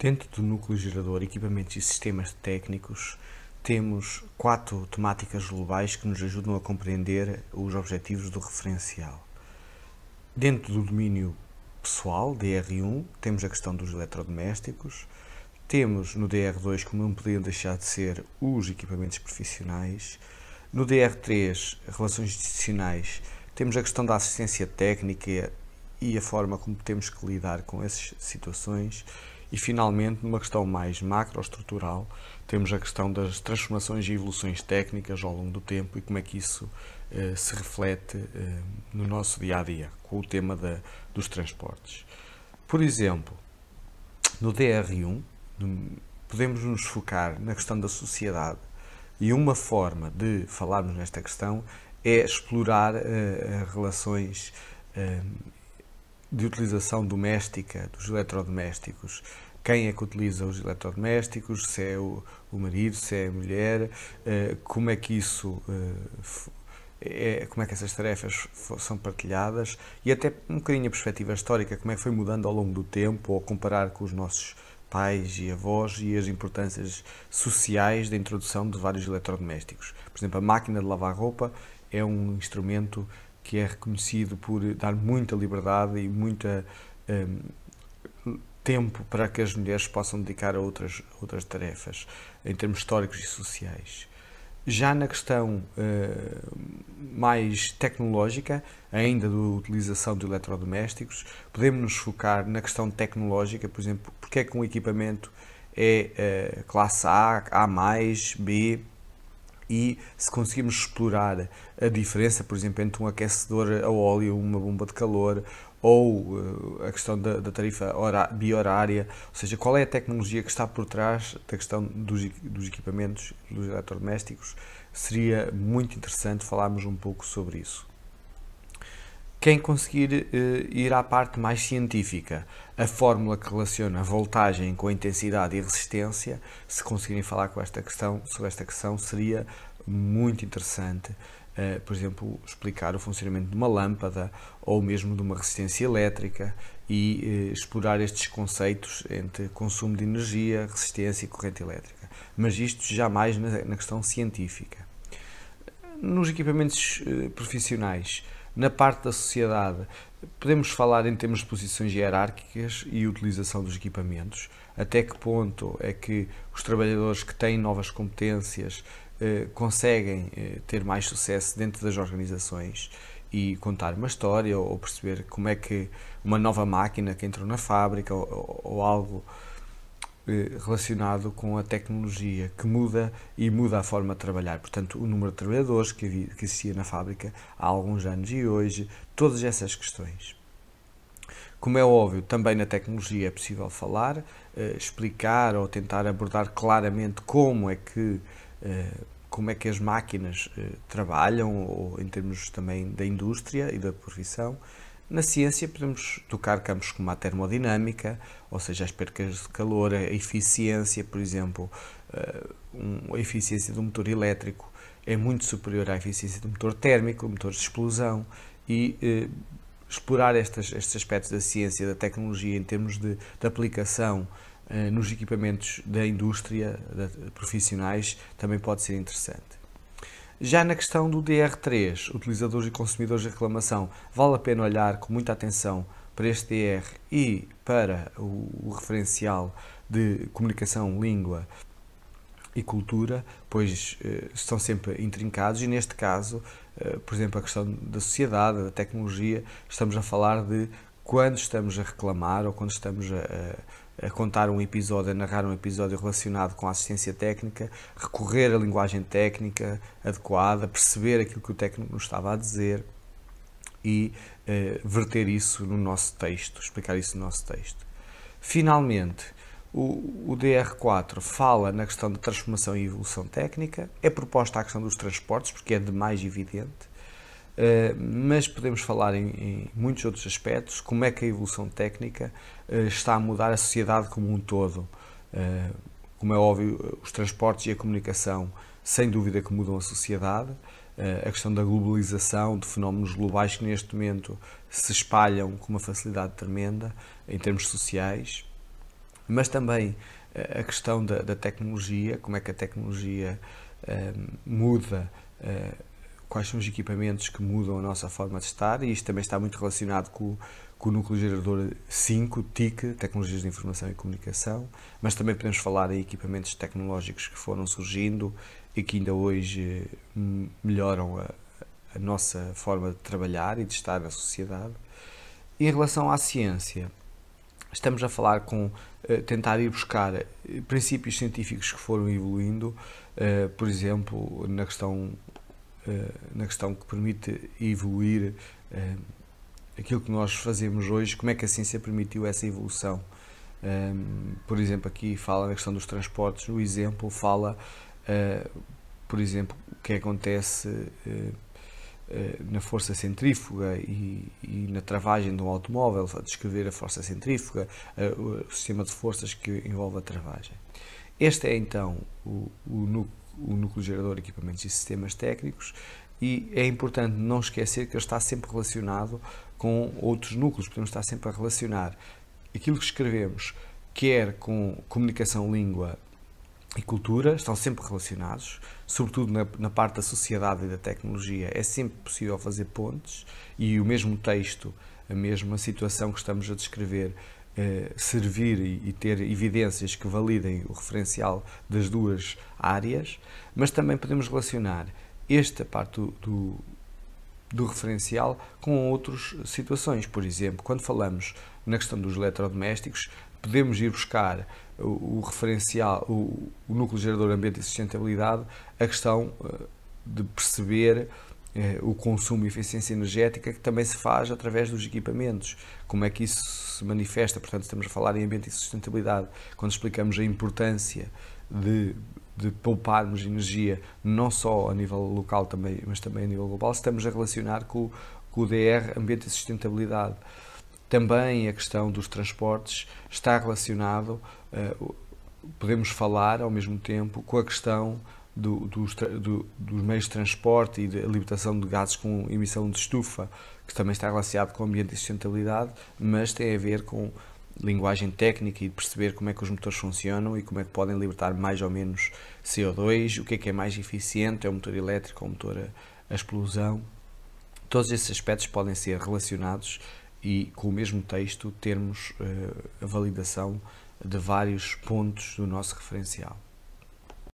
Dentro do núcleo gerador, equipamentos e sistemas técnicos, temos quatro temáticas globais que nos ajudam a compreender os objetivos do referencial. Dentro do domínio pessoal, DR1, temos a questão dos eletrodomésticos, temos no DR2, como não podiam deixar de ser, os equipamentos profissionais, no DR3, relações institucionais, temos a questão da assistência técnica e a forma como temos que lidar com essas situações. E finalmente, numa questão mais macroestrutural, temos a questão das transformações e evoluções técnicas ao longo do tempo e como é que isso eh, se reflete eh, no nosso dia a dia, com o tema da, dos transportes. Por exemplo, no DR1, podemos nos focar na questão da sociedade e uma forma de falarmos nesta questão é explorar eh, relações eh, de utilização doméstica dos eletrodomésticos. Quem é que utiliza os eletrodomésticos? Se é o, o marido, se é a mulher? Uh, como é que isso uh, é, como é que essas tarefas são partilhadas e até um bocadinho a perspectiva histórica, como é que foi mudando ao longo do tempo, ou comparar com os nossos pais e avós e as importâncias sociais da introdução de vários eletrodomésticos. Por exemplo, a máquina de lavar roupa é um instrumento que é reconhecido por dar muita liberdade e muita um, tempo para que as mulheres possam dedicar a outras outras tarefas em termos históricos e sociais. Já na questão uh, mais tecnológica, ainda da utilização de eletrodomésticos, podemos nos focar na questão tecnológica, por exemplo, porque é que um equipamento é uh, classe A, A+, B, e se conseguirmos explorar a diferença, por exemplo, entre um aquecedor a óleo, uma bomba de calor ou eh, a questão da, da tarifa biorária, ou seja, qual é a tecnologia que está por trás da questão dos, dos equipamentos, dos eletrodomésticos, seria muito interessante falarmos um pouco sobre isso. Quem conseguir eh, ir à parte mais científica, a fórmula que relaciona voltagem com intensidade e resistência, se conseguirem falar com esta questão, sobre esta questão, seria muito interessante. Uh, por exemplo, explicar o funcionamento de uma lâmpada ou mesmo de uma resistência elétrica e uh, explorar estes conceitos entre consumo de energia, resistência e corrente elétrica. Mas isto jamais na, na questão científica. Nos equipamentos uh, profissionais, na parte da sociedade, podemos falar em termos de posições hierárquicas e utilização dos equipamentos. Até que ponto é que os trabalhadores que têm novas competências eh, conseguem eh, ter mais sucesso dentro das organizações e contar uma história ou, perceber como é que uma nova máquina que entrou na fábrica ou, ou, ou algo eh, relacionado com a tecnologia que muda e muda a forma de trabalhar. Portanto, o número de trabalhadores que, havia, que existia na fábrica há alguns anos e hoje, todas essas questões. Como é óbvio, também na tecnologia é possível falar, explicar ou tentar abordar claramente como é que eh, como é que as máquinas eh, trabalham, ou em termos também da indústria e da profissão. Na ciência podemos tocar campos como a termodinâmica, ou seja, as percas de calor, a eficiência, por exemplo, eh, a eficiência do motor elétrico é muito superior à eficiência do motor térmico, motores de explosão, e eh, explorar estas, estes aspectos da ciência, da tecnologia, em termos de, de aplicação eh, nos equipamentos da indústria, de profissionais, também pode ser interessante. Já na questão do DR3, utilizadores e consumidores de reclamação, vale a pena olhar com muita atenção para este DR e para o, o referencial de comunicação, língua e cultura, pois eh, estão sempre intrincados e neste caso, eh, por exemplo, a questão da sociedade, da tecnologia, estamos a falar de quando estamos a reclamar ou quando estamos a, a a contar um episódio, a narrar um episódio relacionado com a assistência técnica, recorrer à linguagem técnica adequada, perceber aquilo que o técnico nos estava a dizer e eh, verter isso no nosso texto, explicar isso no nosso texto. Finalmente, o, o, DR4 fala na questão da transformação e evolução técnica, é proposta a questão dos transportes, porque é de mais evidente, eh, mas podemos falar em, em, muitos outros aspectos, como é que a evolução técnica eh, está a mudar a sociedade como um todo. Eh, como é óbvio, os transportes e a comunicação, sem dúvida que mudam a sociedade, a questão da globalização, de fenómenos globais que neste momento se espalham com uma facilidade tremenda em termos sociais, mas também a questão da, da tecnologia, como é que a tecnologia uh, muda uh, quais são os equipamentos que mudam a nossa forma de estar e isto também está muito relacionado com, com o núcleo gerador 5, TIC, Tecnologias de Informação e Comunicação, mas também podemos falar em equipamentos tecnológicos que foram surgindo e que ainda hoje hum, melhoram a, a nossa forma de trabalhar e de estar na sociedade. em relação à ciência, estamos a falar com eh, tentar ir buscar eh, princípios científicos que foram evoluindo, eh, por exemplo, na questão eh, na questão que permite evoluir eh, aquilo que nós fazemos hoje, como é que a assim ciência permitiu essa evolução. Eh, por exemplo, aqui fala na questão dos transportes, o exemplo fala, por exemplo, o que acontece na força centrífuga e, e, na travagem de um automóvel, a descrever a força centrífuga, o sistema de forças que envolve a travagem. Este é então o, o núcleo o núcleo gerador, equipamentos e sistemas técnicos, e é importante não esquecer que ele está sempre relacionado com outros núcleos, podemos estar sempre a relacionar aquilo que escrevemos, quer com comunicação, língua e cultura, estão sempre relacionados, sobretudo na, na parte da sociedade e da tecnologia, é sempre possível fazer pontes e o mesmo texto, a mesma situação que estamos a descrever, eh, servir e, e ter evidências que validem o referencial das duas áreas, mas também podemos relacionar esta parte do, do, do referencial com outras situações. Por exemplo, quando falamos na questão dos eletrodomésticos, podemos ir buscar o, o referencial, o, o, núcleo gerador ambiente e sustentabilidade, a questão eh, de perceber eh, o consumo e eficiência energética que também se faz através dos equipamentos. Como é que isso se manifesta? Portanto, estamos a falar em ambiente e sustentabilidade. Quando explicamos a importância de, de pouparmos energia, não só a nível local, também, mas também a nível global, estamos a relacionar com, com o DR Ambiente e Sustentabilidade. Também a questão dos transportes está relacionado, eh, podemos falar ao mesmo tempo, com a questão do, dos, do, dos, meios de transporte e da libertação de gases com emissão de estufa, que também está relacionado com o ambiente e sustentabilidade, mas tem a ver com linguagem técnica e de perceber como é que os motores funcionam e como é que podem libertar mais ou menos CO2, o que é que é mais eficiente, é o motor elétrico, ou o motor a, a explosão. Todos esses aspectos podem ser relacionados e com o mesmo texto termos uh, a validação de vários pontos do nosso referencial.